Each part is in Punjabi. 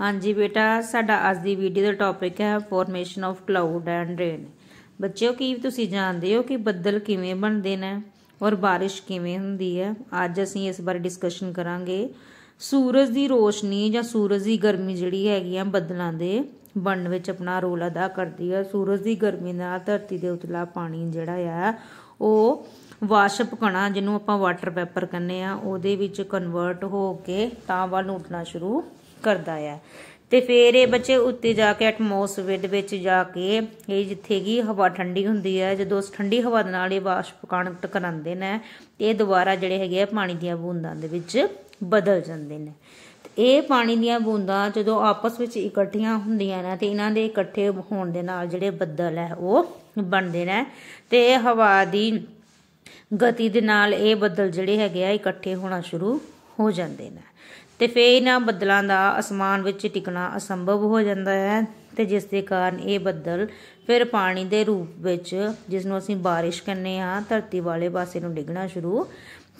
ਹਾਂਜੀ ਬੇਟਾ ਸਾਡਾ ਅੱਜ ਦੀ ਵੀਡੀਓ ਦਾ ਟੌਪਿਕ ਹੈ formation of cloud and rain ਬੱਚਿਓ ਕੀ ਤੁਸੀਂ ਜਾਣਦੇ ਹੋ ਕਿ ਬੱਦਲ ਕਿਵੇਂ ਬਣਦੇ ਨੇ ਔਰ بارش ਕਿਵੇਂ ਹੁੰਦੀ ਹੈ ਅੱਜ ਅਸੀਂ ਇਸ ਬਾਰੇ ਡਿਸਕਸ਼ਨ ਕਰਾਂਗੇ ਸੂਰਜ ਦੀ ਰੋਸ਼ਨੀ ਜਾਂ ਸੂਰਜ ਦੀ ਗਰਮੀ ਜਿਹੜੀ ਹੈਗੀ ਆ ਬੱਦਲਾਂ ਦੇ ਬਣਨ ਵਿੱਚ ਆਪਣਾ ਰੋਲ ਅਦਾ ਕਰਦੀ ਹੈ ਸੂਰਜ ਦੀ ਗਰਮੀ ਨਾਲ ਧਰਤੀ ਦੇ ਉਤਲਾ ਪਾਣੀ ਜਿਹੜਾ ਆ ਉਹ ਵਾਸ਼ਪ ਕਣਾ ਜਿਹਨੂੰ ਆਪਾਂ ਵਾਟਰ ਵੈਪਰ ਕਹਿੰਦੇ ਆ ਉਹਦੇ ਵਿੱਚ ਕਨਵਰਟ ਹੋ ਕੇ ਤਾਂ ਵੱਲ ਉੱਡਣਾ ਸ਼ੁਰੂ ਕਰਦਾ ਆ ਤੇ ਫਿਰ ਇਹ ਬੱਚੇ ਉੱਤੇ ਜਾ ਕੇ ਐਟਮੋਸਫੇਅਰ ਦੇ ਵਿੱਚ ਜਾ ਕੇ ਇਹ ਜਿੱਥੇ ਕੀ ਹਵਾ ਠੰਡੀ ਹੁੰਦੀ ਹੈ ਜਦੋਂ ਉਸ ਠੰਡੀ ਹਵਾ ਦੇ ਨਾਲ ਇਹ ਵਾਸ਼ਪ ਕਣ ਟਕਰਾਉਂਦੇ ਨੇ ਤੇ ਇਹ ਦੁਬਾਰਾ ਜਿਹੜੇ ਹੈਗੇ ਆ ਪਾਣੀ ਦੀਆਂ ਬੂੰਦਾਂ ਦੇ ਵਿੱਚ ਬਦਲ ਜਾਂਦੇ ਨੇ ਇਹ ਪਾਣੀ ਦੀਆਂ ਬੂੰਦਾਂ ਜਦੋਂ ਆਪਸ ਵਿੱਚ ਇਕੱਠੀਆਂ ਹੁੰਦੀਆਂ ਨੇ ਤੇ ਇਹਨਾਂ ਦੇ ਇਕੱਠੇ ਹੋਣ ਦੇ ਨਾਲ ਜਿਹੜੇ ਬੱਦਲ ਹੈ ਉਹ ਬਣਦੇ ਨੇ ਤੇ ਇਹ ਹਵਾ ਦੀ ਗਤੀ ਦੇ ਨਾਲ ਇਹ ਬੱਦਲ ਜਿਹੜੇ ਹੈਗੇ ਆ ਇਕੱਠੇ ਹੋਣਾ ਸ਼ੁਰੂ ਹੋ ਜਾਂਦੇ ਨੇ ਤੇ ਫੇ ਇਹਨਾਂ ਬੱਦਲਾਂ ਦਾ ਅਸਮਾਨ ਵਿੱਚ ਟਿਕਣਾ ਅਸੰਭਵ ਹੋ ਜਾਂਦਾ ਹੈ ਤੇ ਜਿਸ ਦੇ ਕਾਰਨ ਇਹ ਬੱਦਲ ਫਿਰ ਪਾਣੀ ਦੇ ਰੂਪ ਵਿੱਚ ਜਿਸ ਨੂੰ ਅਸੀਂ بارش ਕਹਿੰਦੇ ਆ ਧਰਤੀ ਵਾਲੇ ਪਾਸੇ ਨੂੰ ਡਿੱਗਣਾ ਸ਼ੁਰੂ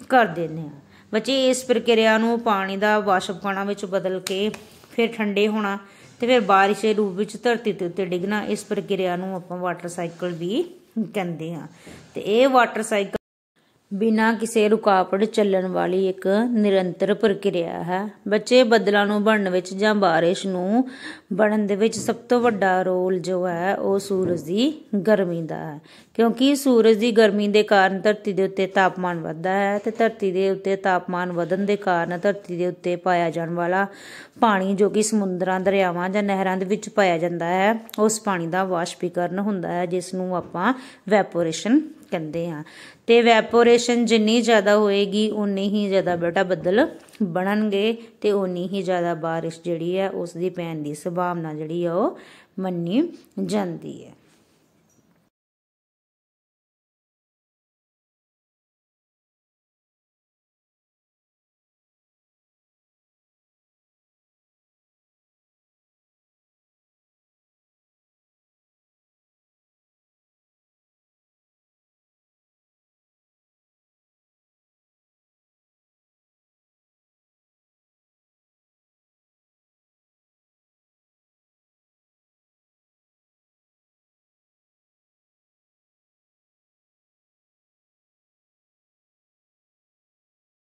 ਕਰ ਦਿੰਦੇ ਆ ਬੱਚੇ ਇਸ ਪ੍ਰਕਿਰਿਆ ਨੂੰ ਪਾਣੀ ਦਾ ਵਾਸ਼ਪ ਕਣਾ ਵਿੱਚ ਬਦਲ ਕੇ ਫਿਰ ਠੰਡੇ ਹੋਣਾ ਤੇ ਫਿਰ بارش ਦੇ ਰੂਪ ਵਿੱਚ ਧਰਤੀ ਦੇ ਉੱਤੇ ਡਿੱਗਣਾ ਇਸ ਪ੍ਰਕਿਰਿਆ ਨੂੰ ਆਪਾਂ ਵਾਟਰ ਸਾਈਕਲ ਵੀ ਕਹਿੰਦੇ ਆ ਤੇ ਇਹ ਵਾਟਰ ਸਾਈਕਲ ਬਿਨਾਂ ਕਿਸੇ ਰੁਕਾਵਟ ਚੱਲਣ ਵਾਲੀ ਇੱਕ ਨਿਰੰਤਰ ਪ੍ਰਕਿਰਿਆ ਹੈ ਬੱਚੇ ਬੱਦਲਾਂ ਨੂੰ ਬਣਨ ਵਿੱਚ ਜਾਂ بارش ਨੂੰ ਬਣਨ ਦੇ ਵਿੱਚ ਸਭ ਤੋਂ ਵੱਡਾ ਰੋਲ ਜੋ ਹੈ ਉਹ ਸੂਰਜ ਦੀ ਗਰਮੀ ਦਾ ਹੈ ਕਿਉਂਕਿ ਸੂਰਜ ਦੀ ਗਰਮੀ ਦੇ ਕਾਰਨ ਧਰਤੀ ਦੇ ਉੱਤੇ ਤਾਪਮਾਨ ਵੱਧਦਾ ਹੈ ਤੇ ਧਰਤੀ ਦੇ ਉੱਤੇ ਤਾਪਮਾਨ ਵਧਣ ਦੇ ਕਾਰਨ ਧਰਤੀ ਦੇ ਉੱਤੇ ਪਾਇਆ ਜਾਣ ਵਾਲਾ ਪਾਣੀ ਜੋ ਕਿ ਸਮੁੰਦਰਾਂ ਦਰਿਆਵਾਂ ਜਾਂ ਨਹਿਰਾਂ ਦੇ ਵਿੱਚ ਪਾਇਆ ਜਾਂਦਾ ਹੈ ਉਸ ਪਾਣੀ ਦਾ ਵਾਸ਼ਪੀਕਰਨ ਹੁੰਦਾ ਹੈ ਜਿਸ ਨੂੰ ਆਪਾਂ ਵੈਪੋਰੇਸ਼ਨ ਕਹਿੰਦੇ ਆ ਤੇ ਵੈਪੋਰੇਸ਼ਨ ਜਿੰਨੀ ਜ਼ਿਆਦਾ ਹੋਏਗੀ ਉਨੀ ਹੀ ਜ਼ਿਆਦਾ ਬੇਟਾ ਬੱਦਲ ਬਣਨਗੇ ਤੇ ਉਨੀ ਹੀ ਜ਼ਿਆਦਾ بارش ਜਿਹੜੀ ਹੈ ਉਸ ਦੀ ਪੈਣ ਦੀ ਸੰਭਾਵਨਾ ਜਿਹੜੀ ਆ ਉਹ ਮੰਨੀ ਜਾਂਦੀ ਹੈ